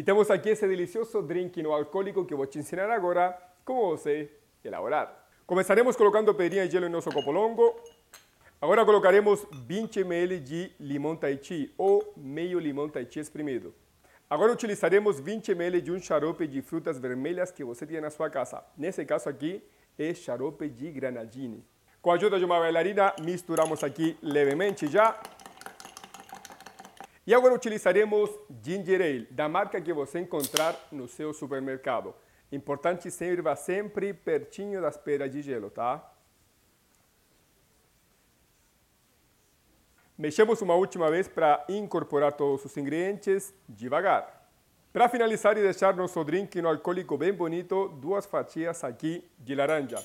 E temos aqui esse delicioso drink no alcoólico que eu vou te ensinar agora como você elaborar. Começaremos colocando pedrinha de gelo em nosso copo longo. Agora colocaremos 20 ml de limão Tahiti ou meio limão Tahiti espremido. Agora utilizaremos 20 ml de um xarope de frutas vermelhas que você tem na sua casa. Nesse caso aqui é xarope de granadine. Com a ajuda de uma bailarina, misturamos aqui levemente já e agora utilizaremos ginger ale, da marca que você encontrar no seu supermercado. Importante sirva sempre pertinho das pedras de gelo, tá? Mexemos uma última vez para incorporar todos os ingredientes devagar. Para finalizar e deixar nosso drink no alcoólico bem bonito, duas fatias aqui de laranja.